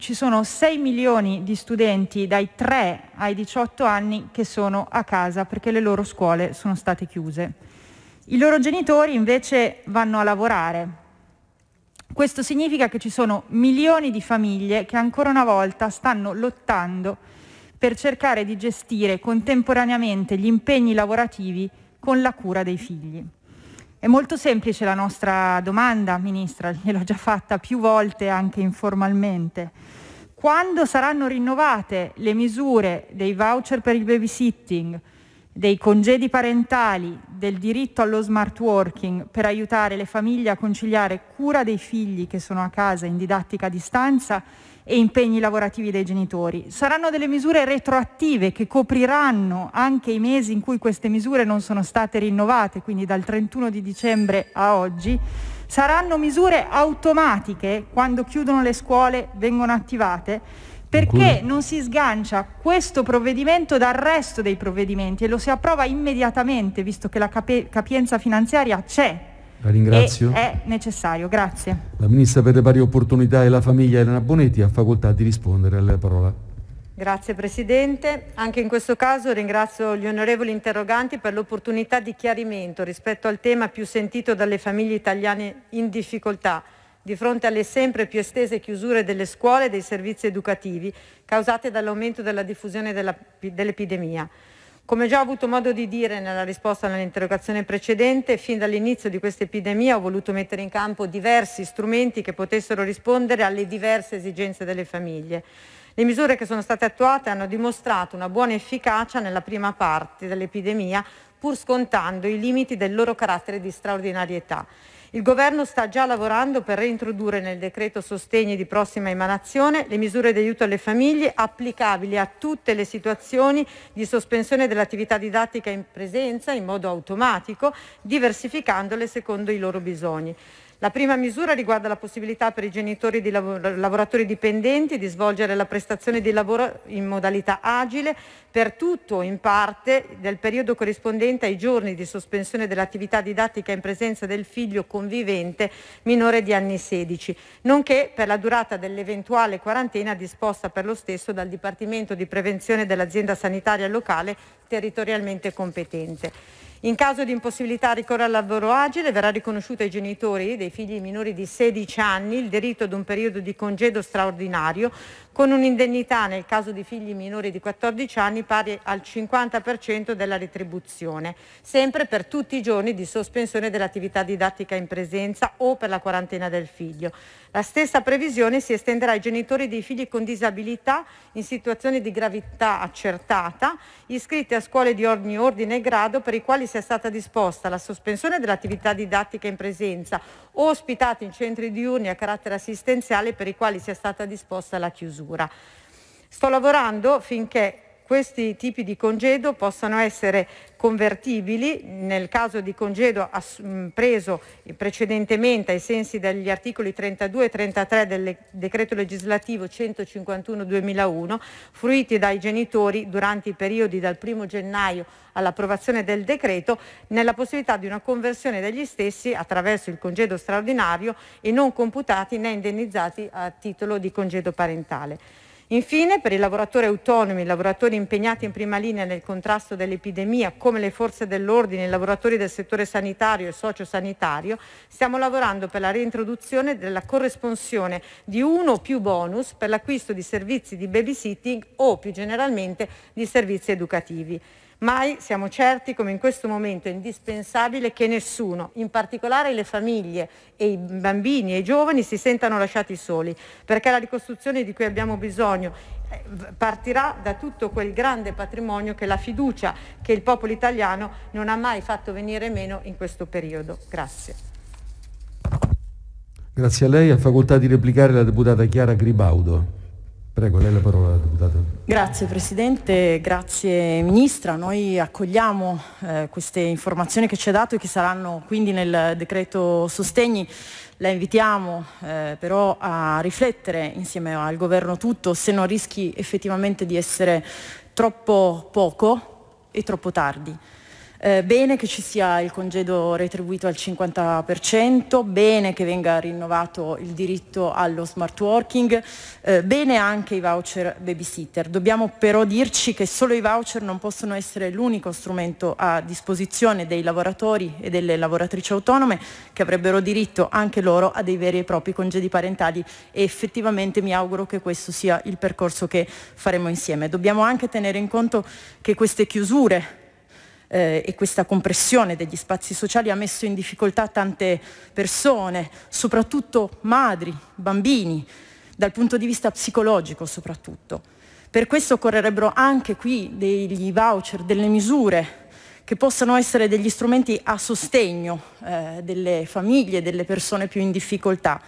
ci sono 6 milioni di studenti dai 3 ai 18 anni che sono a casa perché le loro scuole sono state chiuse. I loro genitori invece vanno a lavorare. Questo significa che ci sono milioni di famiglie che ancora una volta stanno lottando per cercare di gestire contemporaneamente gli impegni lavorativi con la cura dei figli. È molto semplice la nostra domanda, Ministra, gliel'ho già fatta più volte anche informalmente. Quando saranno rinnovate le misure dei voucher per il babysitting, dei congedi parentali, del diritto allo smart working per aiutare le famiglie a conciliare cura dei figli che sono a casa in didattica a distanza e impegni lavorativi dei genitori. Saranno delle misure retroattive che copriranno anche i mesi in cui queste misure non sono state rinnovate, quindi dal 31 di dicembre a oggi. Saranno misure automatiche, quando chiudono le scuole vengono attivate, perché non si sgancia questo provvedimento dal resto dei provvedimenti e lo si approva immediatamente, visto che la capienza finanziaria c'è la ringrazio. è necessario, grazie. La Ministra per le pari opportunità e la famiglia Elena Bonetti ha facoltà di rispondere alla parola. Grazie Presidente. Anche in questo caso ringrazio gli onorevoli interroganti per l'opportunità di chiarimento rispetto al tema più sentito dalle famiglie italiane in difficoltà di fronte alle sempre più estese chiusure delle scuole e dei servizi educativi causate dall'aumento della diffusione dell'epidemia. Come già ho avuto modo di dire nella risposta all'interrogazione precedente, fin dall'inizio di questa epidemia ho voluto mettere in campo diversi strumenti che potessero rispondere alle diverse esigenze delle famiglie. Le misure che sono state attuate hanno dimostrato una buona efficacia nella prima parte dell'epidemia, pur scontando i limiti del loro carattere di straordinarietà. Il governo sta già lavorando per reintrodurre nel decreto sostegni di prossima emanazione le misure di aiuto alle famiglie applicabili a tutte le situazioni di sospensione dell'attività didattica in presenza in modo automatico, diversificandole secondo i loro bisogni. La prima misura riguarda la possibilità per i genitori di lav- lavoratori dipendenti di svolgere la prestazione di lavoro in modalità agile per tutto o in parte del periodo corrispondente ai giorni di sospensione dell'attività didattica in presenza del figlio convivente minore di anni 16, nonché per la durata dell'eventuale quarantena disposta per lo stesso dal Dipartimento di Prevenzione dell'azienda sanitaria locale territorialmente competente. In caso di impossibilità a ricorrere al lavoro agile verrà riconosciuto ai genitori dei figli minori di 16 anni il diritto ad un periodo di congedo straordinario con un'indennità nel caso di figli minori di 14 anni pari al 50% della retribuzione, sempre per tutti i giorni di sospensione dell'attività didattica in presenza o per la quarantena del figlio. La stessa previsione si estenderà ai genitori dei figli con disabilità in situazioni di gravità accertata, iscritti a scuole di ogni ordine e grado per i quali sia stata disposta la sospensione dell'attività didattica in presenza o ospitati in centri diurni a carattere assistenziale per i quali sia stata disposta la chiusura. Sto lavorando finché questi tipi di congedo possano essere convertibili nel caso di congedo preso precedentemente ai sensi degli articoli 32 e 33 del decreto legislativo 151-2001, fruiti dai genitori durante i periodi dal 1 gennaio all'approvazione del decreto, nella possibilità di una conversione degli stessi attraverso il congedo straordinario e non computati né indennizzati a titolo di congedo parentale. Infine, per i lavoratori autonomi, i lavoratori impegnati in prima linea nel contrasto dell'epidemia, come le forze dell'ordine, i lavoratori del settore sanitario e sociosanitario, stiamo lavorando per la reintroduzione della corresponsione di uno o più bonus per l'acquisto di servizi di babysitting o più generalmente di servizi educativi. Mai siamo certi come in questo momento è indispensabile che nessuno, in particolare le famiglie e i bambini e i giovani, si sentano lasciati soli, perché la ricostruzione di cui abbiamo bisogno eh, partirà da tutto quel grande patrimonio che la fiducia che il popolo italiano non ha mai fatto venire meno in questo periodo. Grazie. Grazie a lei. a facoltà di replicare la deputata Chiara Gribaudo. Prego, lei la parola, deputato. Grazie Presidente, grazie Ministra. Noi accogliamo eh, queste informazioni che ci ha dato e che saranno quindi nel decreto sostegni. La invitiamo eh, però a riflettere insieme al Governo tutto se non rischi effettivamente di essere troppo poco e troppo tardi. Eh, bene che ci sia il congedo retribuito al 50%, bene che venga rinnovato il diritto allo smart working, eh, bene anche i voucher babysitter. Dobbiamo però dirci che solo i voucher non possono essere l'unico strumento a disposizione dei lavoratori e delle lavoratrici autonome che avrebbero diritto anche loro a dei veri e propri congedi parentali e effettivamente mi auguro che questo sia il percorso che faremo insieme. Dobbiamo anche tenere in conto che queste chiusure eh, e questa compressione degli spazi sociali ha messo in difficoltà tante persone, soprattutto madri, bambini, dal punto di vista psicologico soprattutto. Per questo occorrerebbero anche qui degli voucher, delle misure che possano essere degli strumenti a sostegno eh, delle famiglie, delle persone più in difficoltà.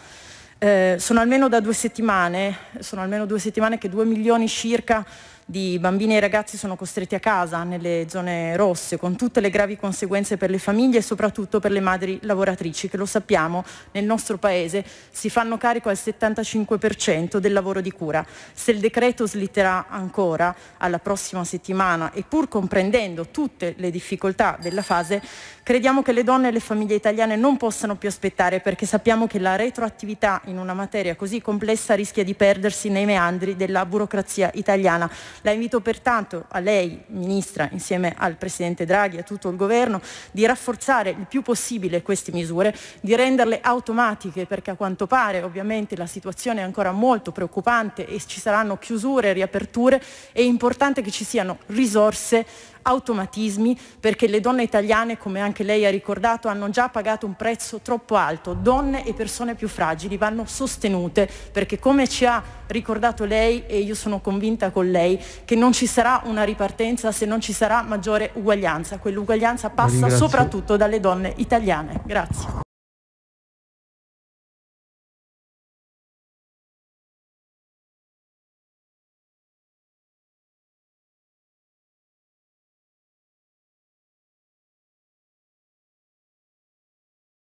Eh, sono almeno da due settimane, sono almeno due settimane che due milioni circa di bambini e ragazzi sono costretti a casa nelle zone rosse, con tutte le gravi conseguenze per le famiglie e soprattutto per le madri lavoratrici, che lo sappiamo nel nostro Paese si fanno carico al 75% del lavoro di cura. Se il decreto slitterà ancora alla prossima settimana e pur comprendendo tutte le difficoltà della fase, crediamo che le donne e le famiglie italiane non possano più aspettare perché sappiamo che la retroattività in una materia così complessa rischia di perdersi nei meandri della burocrazia italiana. La invito pertanto a lei, Ministra, insieme al Presidente Draghi e a tutto il Governo, di rafforzare il più possibile queste misure, di renderle automatiche perché a quanto pare ovviamente la situazione è ancora molto preoccupante e ci saranno chiusure, riaperture, è importante che ci siano risorse automatismi perché le donne italiane, come anche lei ha ricordato, hanno già pagato un prezzo troppo alto. Donne e persone più fragili vanno sostenute perché come ci ha ricordato lei e io sono convinta con lei che non ci sarà una ripartenza se non ci sarà maggiore uguaglianza. Quell'uguaglianza passa soprattutto dalle donne italiane. Grazie.